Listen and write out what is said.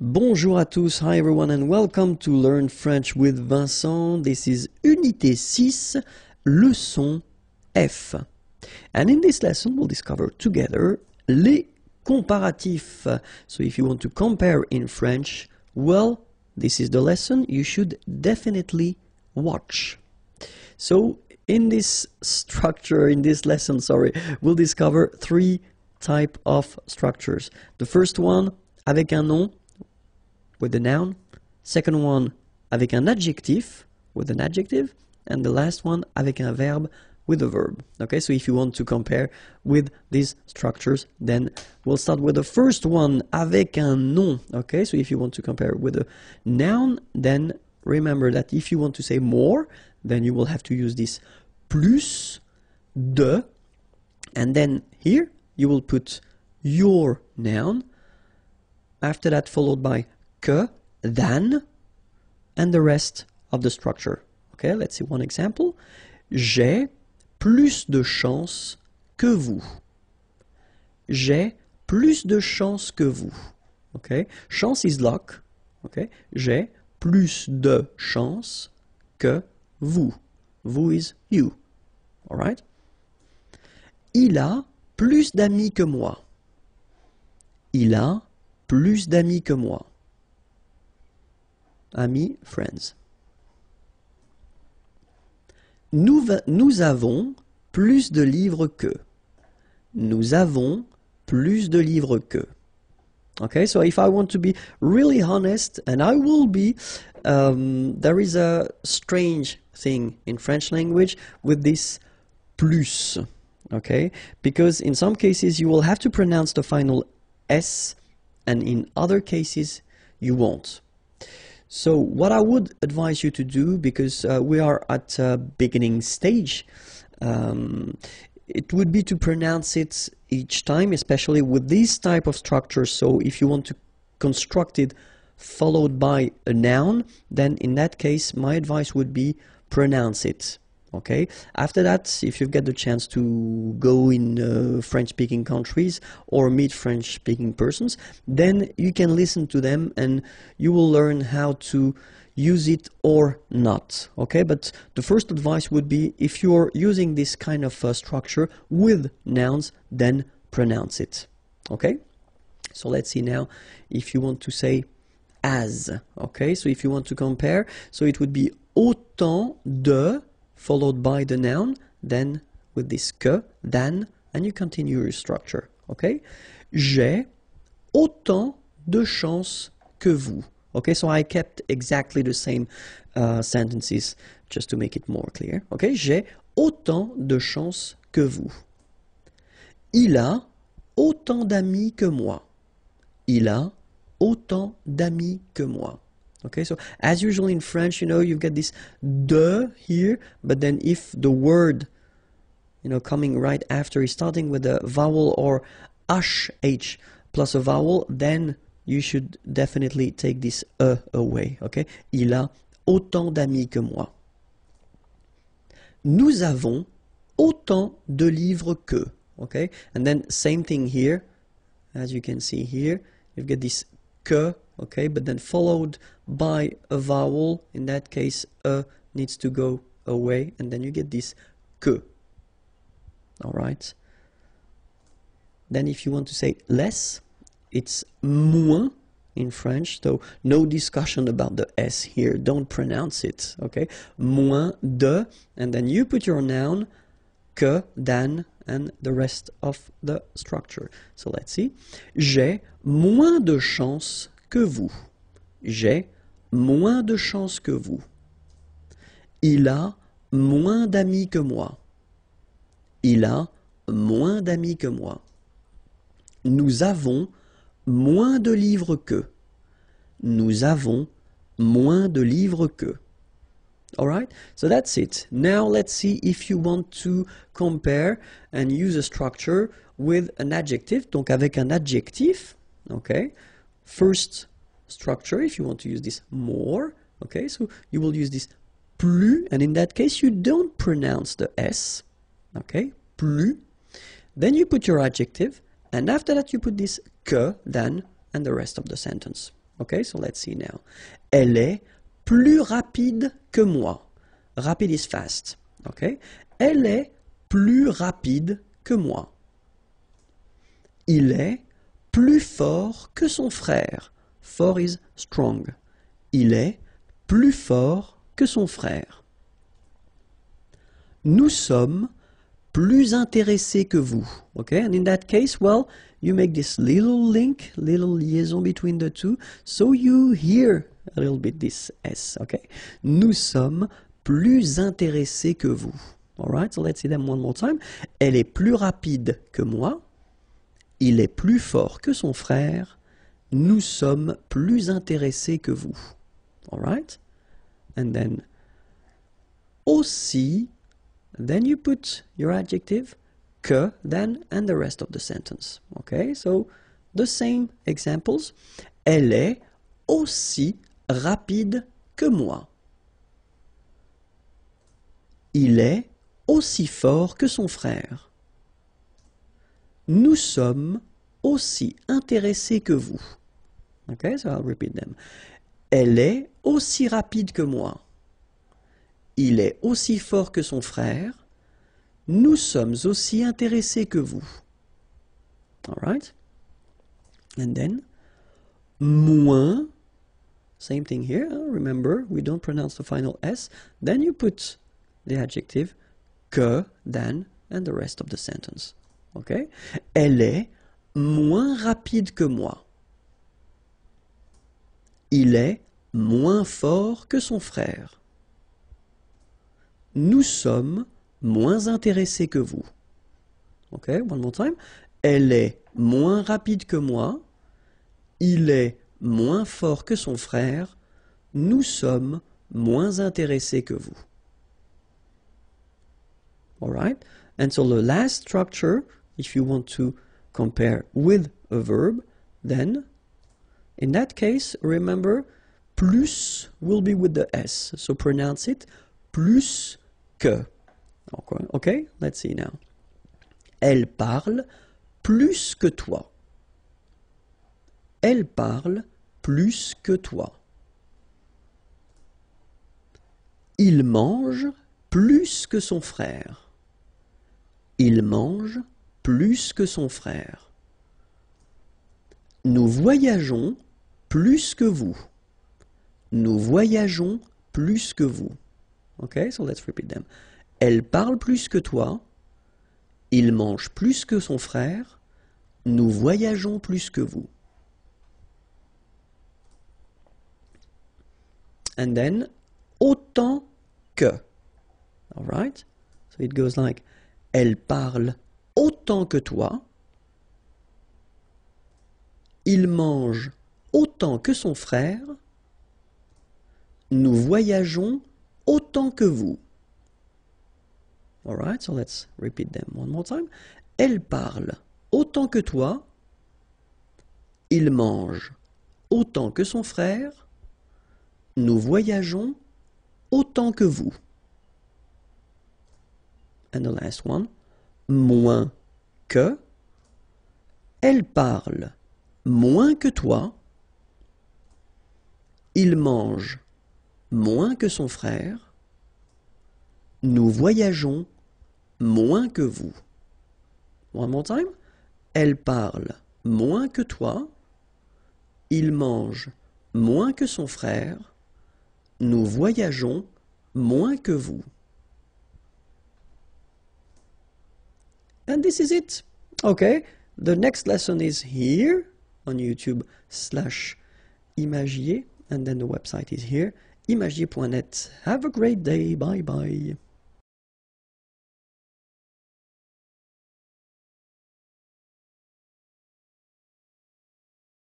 Bonjour à tous, hi everyone and welcome to Learn French with Vincent. This is Unité 6, leçon F. And in this lesson we'll discover together les comparatifs. So if you want to compare in French, well, this is the lesson you should definitely watch. So in this structure, in this lesson, sorry, we'll discover three type of structures. The first one, avec un nom, with a noun, second one avec un adjectif with an adjective, and the last one avec un verbe with a verb. Okay, so if you want to compare with these structures, then we'll start with the first one, avec un nom. Okay, so if you want to compare with a noun, then remember that if you want to say more, then you will have to use this plus, de, and then here you will put your noun, after that followed by que, than, and the rest of the structure. Okay, let's see one example. J'ai plus de chance que vous. J'ai plus de chance que vous. Okay? Chance is luck. Okay? J'ai plus de chance que vous. Vous is you. All right? Il a plus d'amis que moi. Il a plus d'amis que moi. amis, friends. Nous, nous avons plus de livres que. Nous avons plus de livres que. Okay, so if I want to be really honest, and I will be, um, there is a strange thing in French language with this plus. Okay, because in some cases you will have to pronounce the final S, and in other cases you won't. So what I would advise you to do, because uh, we are at a beginning stage, um, it would be to pronounce it each time, especially with this type of structure. So if you want to construct it followed by a noun, then in that case, my advice would be pronounce it okay after that if you get the chance to go in uh, french speaking countries or meet french speaking persons then you can listen to them and you will learn how to use it or not okay but the first advice would be if you're using this kind of uh, structure with nouns then pronounce it okay so let's see now if you want to say as okay so if you want to compare so it would be autant de followed by the noun, then with this que, then and you continue your structure. Okay? J'ai autant de chances que vous. Okay, so I kept exactly the same uh, sentences just to make it more clear. Okay, j'ai autant de chances que vous. Il a autant d'amis que moi. Il a autant d'amis que moi. Okay, so as usual in French, you know, you've got this de here, but then if the word, you know, coming right after is starting with a vowel or ash, h plus a vowel, then you should definitely take this e away. Okay, il a autant d'amis que moi. Nous avons autant de livres que. Okay, and then same thing here, as you can see here, you've got this que okay but then followed by a vowel in that case a needs to go away and then you get this que all right then if you want to say less it's moins in French so no discussion about the s here don't pronounce it okay moins de and then you put your noun que than and the rest of the structure so let's see j'ai moins de chance que vous. J'ai moins de chance que vous. Il a moins d'amis que moi. Il a moins d'amis que moi. Nous avons moins de livres que. Nous avons moins de livres que. All right, so that's it. Now let's see if you want to compare and use a structure with an adjective, donc avec un adjectif, okay? first structure if you want to use this more. Okay, so you will use this plus, and in that case, you don't pronounce the S. Okay, plus. Then you put your adjective, and after that, you put this que, then, and the rest of the sentence. Okay, so let's see now. Elle est plus rapide que moi. Rapid is fast. Okay, elle est plus rapide que moi. Il est plus fort que son frère. Fort is strong. Il est plus fort que son frère. Nous sommes plus intéressés que vous. Okay? And in that case, well, you make this little link, little liaison between the two, so you hear a little bit this S. Okay? Nous sommes plus intéressés que vous. All right, so let's see them one more time. Elle est plus rapide que moi il est plus fort que son frère, nous sommes plus intéressés que vous. All right? And then, aussi, then you put your adjective, que, then, and the rest of the sentence. Okay, so the same examples. Elle est aussi rapide que moi. Il est aussi fort que son frère nous sommes aussi intéressés que vous. Okay, so I'll repeat them. Elle est aussi rapide que moi. Il est aussi fort que son frère. Nous sommes aussi intéressés que vous. All right? And then, moins, same thing here, remember, we don't pronounce the final S. Then you put the adjective que, than, and the rest of the sentence elle est moins rapide que moi. Il est moins fort que son frère. Nous sommes moins intéressés que vous. Ok, one more time. Elle est moins rapide que moi. Il est moins fort que son frère. Nous sommes moins intéressés que vous. right. And so the last structure if you want to compare with a verb, then in that case, remember, plus will be with the S. So pronounce it plus que. Okay, let's see now. Elle parle plus que toi. Elle parle plus que toi. Il mange plus que son frère. Il mange plus que son frère. Nous voyageons plus que vous. Nous voyageons plus que vous. Ok, so let's repeat them. Elle parle plus que toi. Il mange plus que son frère. Nous voyageons plus que vous. And then, autant que. All right? So it goes like, elle parle autant que toi, il mange autant que son frère, nous voyageons autant que vous. All right, so let's repeat them one more time. Elle parle autant que toi, il mange autant que son frère, nous voyageons autant que vous. And the last one, moins elle parle moins que toi, il mange moins que son frère, nous voyageons moins que vous. One more Elle parle moins que toi, il mange moins que son frère, nous voyageons moins que vous. And this is it. Okay, the next lesson is here on YouTube slash Imagier, and then the website is here, imagier.net. Have a great day. Bye bye.